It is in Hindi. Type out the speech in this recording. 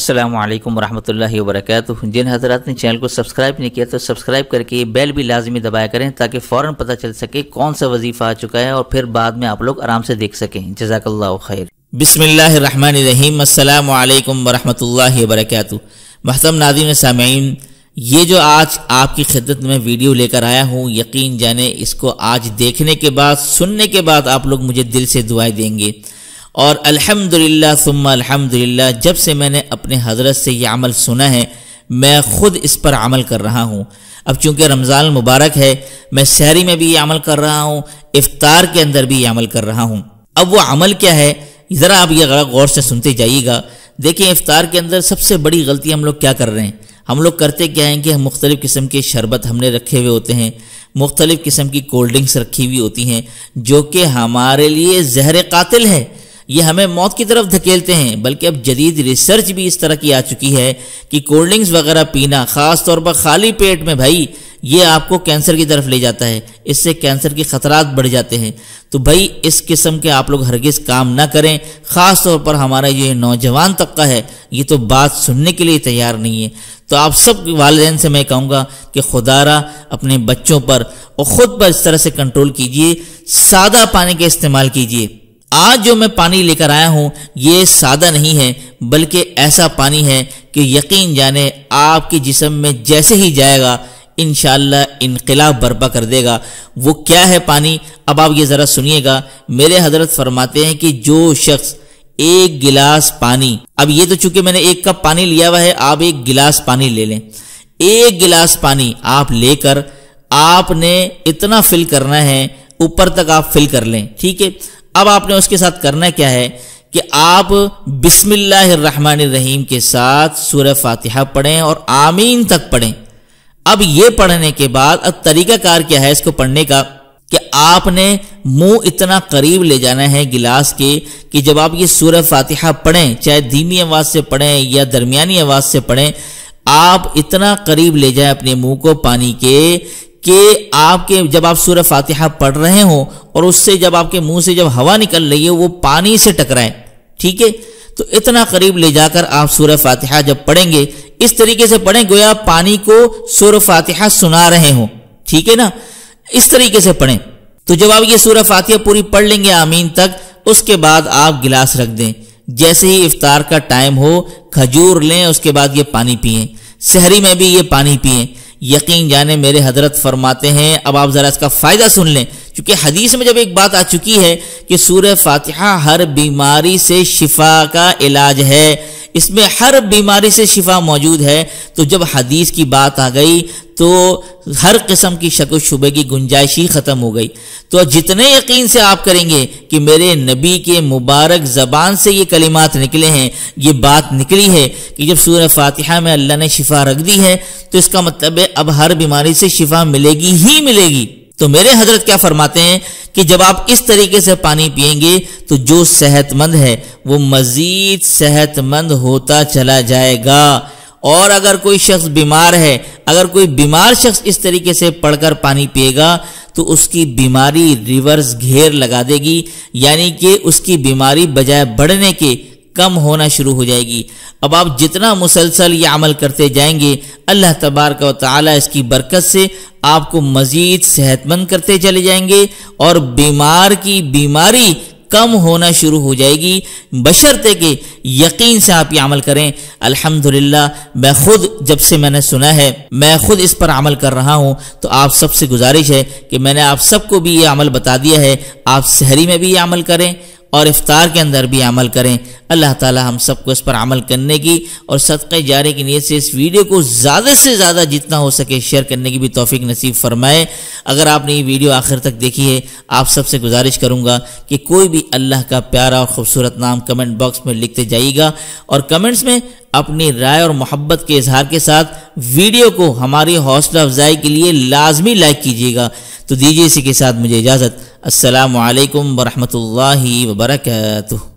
असलम वरहमल वरक जिन हजरात ने चैनल को सब्सक्राइब नहीं किया तो सब्सक्राइब करके बेल भी लाजमी दबाया करें ताकि फ़ौर पता चल सके कौन सा वजीफ़ा आ चुका है और फिर बाद में आप लोग आराम से देख सकें जजाकल्ला खैर बसमीम अल्लाम वरक महतम नाजिम सामीन ये जो आज आपकी खिदत में वीडियो लेकर आया हूँ यकीन जाने इसको आज देखने के बाद सुनने के बाद आप लोग मुझे दिल से दुआएं देंगे और अल्हम्दुलिल्लाह सुम्मा अल्हम्दुलिल्लाह जब से मैंने अपने हजरत से यह अमल सुना है मैं ख़ुद इस पर अमल कर रहा हूँ अब चूँकि रमज़ान मुबारक है मैं शहरी में भी ये अमल कर रहा हूँ इफ़ार के अंदर भी ये अमल कर रहा हूँ अब वो अमल क्या है ज़रा आप ये गौर से सुनते जाइएगा देखिए इफ़ार के अंदर सबसे बड़ी गलती हम लोग क्या कर रहे हैं हम लोग करते क्या हैं कि हम मुख्तलिफ़ किस्म के शरबत हमने रखे हुए होते हैं मुख्तलिफ़ किस्म की कोल्ड ड्रिंक्स रखी हुई होती हैं जो कि हमारे लिए जहर कातिल है ये हमें मौत की तरफ धकेलते हैं बल्कि अब जदीद रिसर्च भी इस तरह की आ चुकी है कि कोल्ड ड्रिंक्स वगैरह पीना ख़ास तौर पर खाली पेट में भाई ये आपको कैंसर की तरफ ले जाता है इससे कैंसर के ख़तरात बढ़ जाते हैं तो भाई इस किस्म के आप लोग हरगिज़ काम ना करें ख़ास तौर पर हमारा ये नौजवान तबका है ये तो बात सुनने के लिए तैयार नहीं है तो आप सब वालदेन से मैं कहूँगा कि खुदारा अपने बच्चों पर और ख़ुद पर इस तरह से कंट्रोल कीजिए सादा पानी का इस्तेमाल कीजिए आज जो मैं पानी लेकर आया हूं ये सादा नहीं है बल्कि ऐसा पानी है कि यकीन जाने आपके जिसम में जैसे ही जाएगा इन इनकलाब बर्पा कर देगा वो क्या है पानी अब आप ये ज़रा सुनिएगा मेरे हजरत फरमाते हैं कि जो शख्स एक गिलास पानी अब ये तो चूंकि मैंने एक कप पानी लिया हुआ है आप एक गिलास पानी ले लें एक गिलास पानी आप लेकर आपने इतना फिल करना है ऊपर तक आप फिल कर लें ठीक है अब आपने उसके साथ करना क्या है कि आप रहीम के साथ सूर्य फातिहा पढ़ें और आमीन तक पढ़ें अब ये पढ़ने के बाद अब तरीकाकार क्या है इसको पढ़ने का कि आपने मुंह इतना करीब ले जाना है गिलास के कि जब आप ये सूर्य फातिहा पढ़ें चाहे धीमी आवाज़ से पढ़ें या दरमियानी आवाज़ से पढ़ें आप इतना करीब ले जाएं अपने मुंह को पानी के कि आपके जब आप सूर्य फातिहा पढ़ रहे हो और उससे जब आपके मुंह से जब हवा निकल रही है वो पानी से टकराए ठीक है तो इतना करीब ले जाकर आप सूर्य फातिहा जब पढ़ेंगे इस तरीके से पढ़ें गोया पानी को सूर्य फातिहा सुना रहे हो ठीक है ना इस तरीके से पढ़ें तो जब आप ये सूर्य फातिहा पूरी पढ़ लेंगे आमीन तक उसके बाद आप गिलास रख दें जैसे ही इफ्तार का टाइम हो खजूर लें उसके बाद ये पानी पिए शहरी में भी ये पानी पिए यकीन जाने मेरे हजरत फरमाते हैं अब आप ज़रा इसका फ़ायदा सुन लें क्योंकि हदीस में जब एक बात आ चुकी है कि सूर्य फातिहा हर बीमारी से शिफा का इलाज है इसमें हर बीमारी से शिफा मौजूद है तो जब हदीस की बात आ गई तो हर किस्म की शक शुबे की गुंजाइश ही ख़त्म हो गई तो जितने यकीन से आप करेंगे कि मेरे नबी के मुबारक ज़बान से ये कलिमात निकले हैं ये बात निकली है कि जब सूर्य फातिहा में अल्लाह ने शिफा रख दी है तो इसका मतलब है अब हर बीमारी से शिफा मिलेगी ही मिलेगी तो मेरे हजरत क्या फरमाते हैं कि जब आप इस तरीके से पानी पियेंगे तो जो सेहतमंद है वो मज़ीद सेहतमंद होता चला जाएगा और अगर कोई शख्स बीमार है अगर कोई बीमार शख्स इस तरीके से पढ़कर पानी पिएगा तो उसकी बीमारी रिवर्स घेर लगा देगी यानी कि उसकी बीमारी बजाय बढ़ने के कम होना शुरू हो जाएगी अब आप जितना मुसलसल ये अमल करते जाएंगे अल्लाह तबारक ताली इसकी बरकत से आपको मज़ीद सेहतमंद करते चले जाएंगे और बीमार की बीमारी कम होना शुरू हो जाएगी बशर्ते कि यकीन से आप ये अमल करें अल्हम्दुलिल्लाह मैं खुद जब से मैंने सुना है मैं खुद इस पर अमल कर रहा हूँ तो आप सबसे गुजारिश है कि मैंने आप सबको भी ये अमल बता दिया है आप शहरी में भी ये अमल करें और इफ़ार के अंदर भी अमल करें अल्लाह ताला हम सबको इस पर अमल करने की और सदक़ जारे की नीयत से इस वीडियो को ज़्यादा से ज़्यादा जितना हो सके शेयर करने की भी तोफ़ी नसीब फरमाए अगर आपने ये वीडियो आखिर तक देखी है आप सबसे गुजारिश करूँगा कि कोई भी अल्लाह का प्यारा और ख़ूबसूरत नाम कमेंट बॉक्स में लिखते जाइएगा और कमेंट्स में अपनी राय और मोहब्बत के इजहार के साथ वीडियो को हमारी हौसला अफजाई के लिए लाजमी लाइक कीजिएगा तो दीजिए इसी के साथ मुझे इजाज़त असलकम वरहमल वर्का